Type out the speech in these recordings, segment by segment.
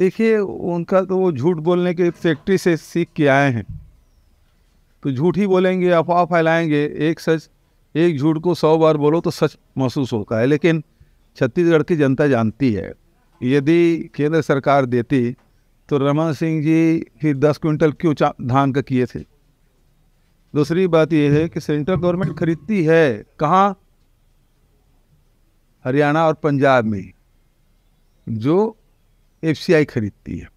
देखिए उनका तो वो झूठ बोलने के फैक्ट्री से सीख के आए हैं तो झूठ ही बोलेंगे अफवाह फैलाएंगे एक सच एक झूठ को सौ बार बोलो तो सच महसूस होता है लेकिन छत्तीसगढ़ की जनता जानती है यदि केंद्र सरकार देती तो रमन सिंह जी ही दस क्विंटल क्यों धान का किए थे दूसरी बात यह है कि सेंट्रल गवर्नमेंट खरीदती है कहाँ हरियाणा और पंजाब में जो एफ खरीदती है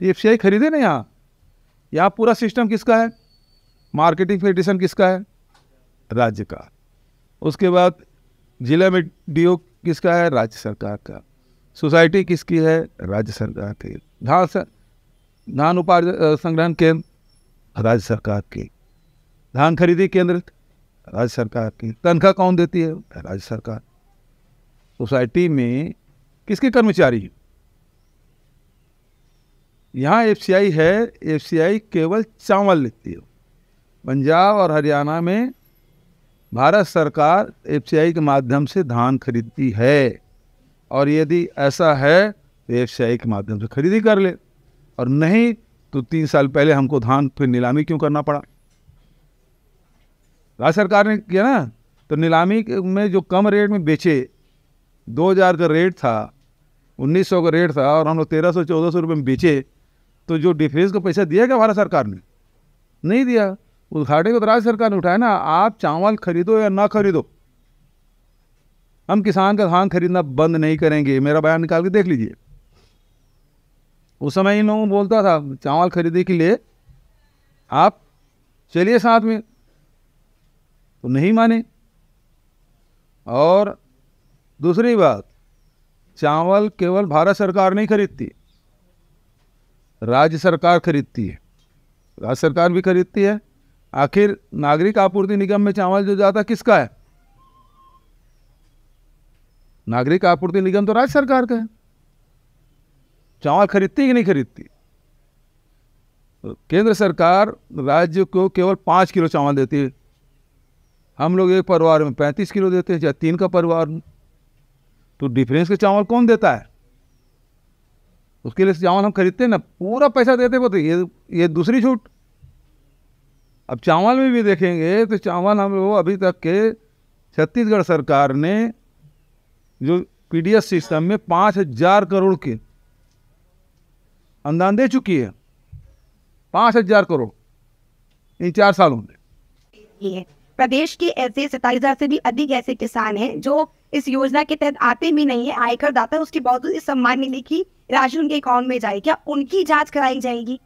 तो एफ खरीदे ना यहाँ यहाँ पूरा सिस्टम किसका है मार्केटिंग फेडरेशन किसका है राज्य का उसके बाद जिला में डीओ किसका है राज्य सरकार का सोसाइटी किसकी है राज्य सरकार की धान धान उपार्जन संग्रहण केंद्र राज्य सरकार के धान खरीदी केंद्र राज्य सरकार की तनख्वाह कौन देती है राज्य सरकार सोसाइटी में किसके कर्मचारी हैं यहाँ एफ है एफ केवल चावल लिखती है पंजाब और हरियाणा में भारत सरकार एफ के माध्यम से धान खरीदती है और यदि ऐसा है तो एफ के माध्यम से खरीदी कर ले और नहीं तो तीन साल पहले हमको धान फिर नीलामी क्यों करना पड़ा राज्य सरकार ने किया ना तो नीलामी में जो कम रेट में बेचे 2000 का रेट था 1900 का रेट था और हम लोग तेरह सौ चौदह सौ रुपये में बेचे तो जो डिफेंस को पैसा दिया क्या भारत सरकार ने नहीं दिया उस घाटे को तो राज्य सरकार ने उठाया ना आप चावल खरीदो या ना खरीदो हम किसान का धान खरीदना बंद नहीं करेंगे मेरा बयान निकाल के देख लीजिए उस समय इन लोगों बोलता था चावल खरीदने के लिए आप चलिए साथ में तो नहीं माने और दूसरी बात चावल केवल भारत सरकार नहीं खरीदती राज्य सरकार खरीदती है राज्य सरकार भी खरीदती है आखिर नागरिक आपूर्ति निगम में चावल जो जाता किसका है नागरिक आपूर्ति निगम तो राज्य सरकार का है चावल खरीदती कि नहीं खरीदती केंद्र सरकार राज्य को केवल पाँच किलो चावल देती है हम लोग एक परिवार में पैंतीस किलो देते हैं चाहे तीन का परिवार तो डिफरेंस के चावल कौन देता है उसके लिए चावल हम खरीदते हैं ना पूरा पैसा देते वो तो ये ये दूसरी छूट अब चावल में भी देखेंगे तो चावल हम लोग अभी तक के छत्तीसगढ़ सरकार ने जो पीडीएस सिस्टम में पाँच हजार करोड़ के अनुदान दे चुकी है पाँच हजार करोड़ इन चार सालों में प्रदेश के ऐसे सताईस से भी अधिक ऐसे किसान हैं जो इस योजना के तहत आते भी नहीं है आयकर दाता उसके बावजूद इस सम्मान मिली की राशि उनके अकाउंट में जाए क्या उनकी जाँच कराई जाएगी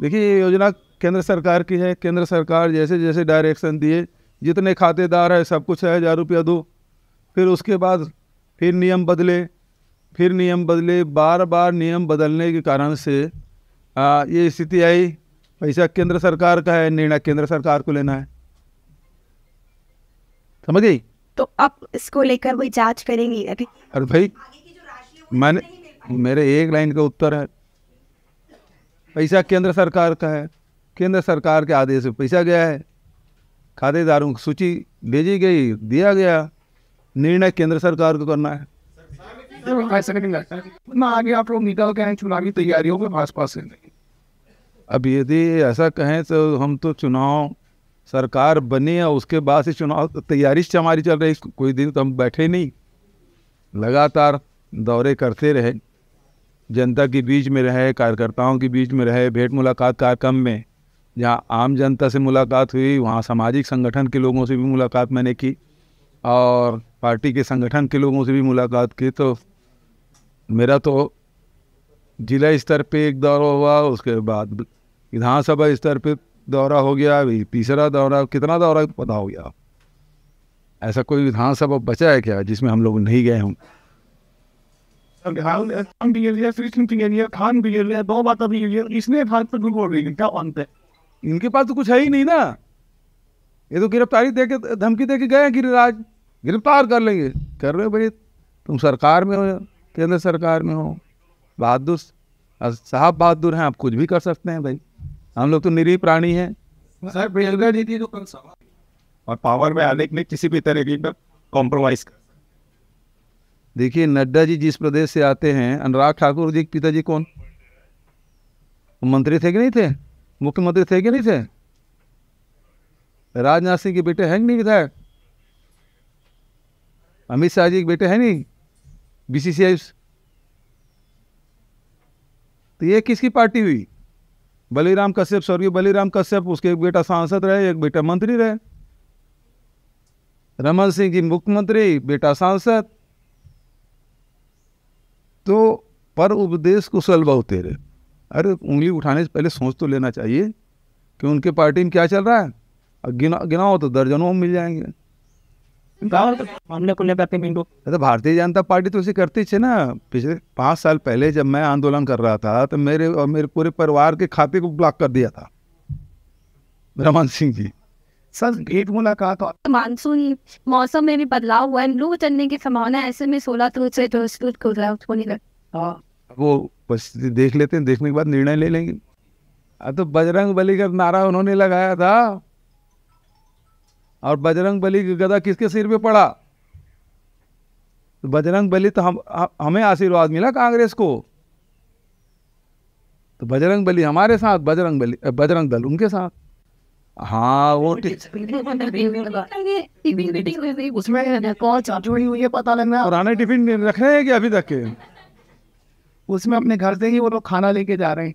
देखिए ये योजना केंद्र सरकार की है केंद्र सरकार जैसे जैसे डायरेक्शन दिए जितने खातेदार है सब कुछ है हज़ार रुपया दो फिर उसके बाद फिर नियम बदले फिर नियम बदले बार बार नियम बदलने के कारण से आ, ये स्थिति आई पैसा केंद्र सरकार का है निर्णय केंद्र सरकार को लेना है समझ गई तो अब इसको लेकर वो जांच करेंगे अभी अरे भाई मैंने मेरे एक लाइन का उत्तर है पैसा केंद्र सरकार का है केंद्र सरकार के आदेश से पैसा गया है खातेदारों की सूची भेजी गई दिया गया निर्णय केंद्र सरकार को करना है आगे आप लोग निकल के चुनावी तैयारियों के आस पास से अब यदि ऐसा कहें तो हम तो चुनाव सरकार बने और उसके बाद से चुनाव तैयारी से हमारी चल रही कोई दिन तो हम बैठे नहीं लगातार दौरे करते रहे जनता के बीच में रहे कार्यकर्ताओं के बीच में रहे भेंट मुलाकात कार्यक्रम में जहाँ आम जनता से मुलाकात हुई वहाँ सामाजिक संगठन के लोगों से भी मुलाकात मैंने की और पार्टी के संगठन के लोगों से भी मुलाकात की तो मेरा तो जिला स्तर पे एक दौरा हुआ उसके बाद विधानसभा स्तर पे दौरा हो गया अभी तीसरा दौरा कितना दौरा पता हो गया आप ऐसा कोई विधानसभा बचा है क्या जिसमें हम लोग नहीं गए हों इनके पास तो कुछ है ही नहीं ना ये तो गिरफ्तारी दे के धमकी दे के गए गिरिराज गिरफ्तार कर लेंगे कर रहे हो भाई तुम सरकार में हो केंद्र सरकार में हो बहादुर साहब बहादुर हैं आप कुछ भी कर सकते हैं भाई हम लोग तो निरी प्राणी है तो और पावर में आने के लिए किसी भी तरह की कॉम्प्रोमाइज कर देखिए नड्डा जी जिस प्रदेश से आते हैं अनुराग ठाकुर जी पिताजी कौन मंत्री थे कि नहीं थे मुख्यमंत्री थे कि नहीं थे राजनाथ सिंह के बेटे हैं नहीं विधायक अमित शाह जी के बेटे हैं नहीं बीसीसीआई तो ये किसकी पार्टी हुई बलिराम कश्यप स्वर्गीय बलिराम कश्यप उसके एक बेटा सांसद रहे एक बेटा मंत्री रहे रमन सिंह जी मुख्यमंत्री बेटा सांसद तो पर उपदेश कुशल बहुत तेरे अरे उंगली उठाने से पहले सोच तो लेना चाहिए कि उनके पार्टी में क्या चल रहा है गिना गिनाओ तो दर्जनों में मिल जाएंगे मामले तो, तो भारतीय जनता पार्टी तो उसे करती थी ना पिछले पांच साल पहले जब मैं आंदोलन कर रहा था तो मेरे और मेरे पूरे परिवार के खाते को ब्लॉक कर दिया था रमन सिंह जी सर भेंट मुलाकात तो मानसून मौसम में भी बदलाव हुआ है लू चलने की संभावना ऐसे में सोलह तो से जो तो तो हो रहा है हाँ। वो परिस्थिति देख लेते हैं देखने के बाद निर्णय ले लेंगे तो बजरंग बली का नारा उन्होंने लगाया था और बजरंग बली की गदा किसके सिर पे पड़ा तो बजरंग बली तो हम हमें आशीर्वाद मिला कांग्रेस को तो बजरंग बली हमारे साथ बजरंग बली बजरंग दल उनके साथ हाँ वो पुराने टिफिन रख रहे हैं कि अभी तक के उसमें अपने घर से ही वो लोग खाना लेके जा रहे हैं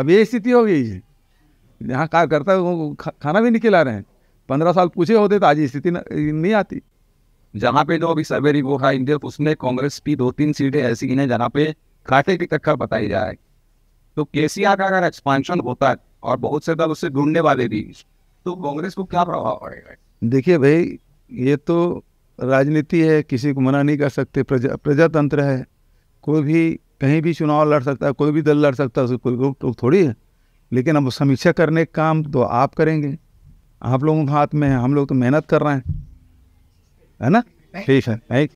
अब ये स्थिति हो गई यहाँ कार्यकर्ता खाना भी खिला रहे हैं पंद्रह साल पूछे होते तो आज स्थिति नहीं आती जहाँ पे जो अभी सर्वे रिपोर्ट है इंडिया उसमें कांग्रेस की दो तीन सीटें ऐसी नहीं जहाँ पे घाटे की टक्कर बताई जाए तो के का अगर एक्सपांशन होता है और बहुत से दल उससे ढूंढने वाले भी तो कांग्रेस को क्या प्रभाव पड़ेगा देखिए भाई ये तो राजनीति है किसी को मना नहीं कर सकते प्रजातंत्र है कोई भी कहीं भी चुनाव लड़ सकता है कोई भी दल लड़ सकता है उसको कोई ग्रुप थोड़ी है लेकिन अब समीक्षा करने का काम तो आप करेंगे आप लोगों के हाथ में है हम लोग तो मेहनत कर रहे हैं है ना ठीक है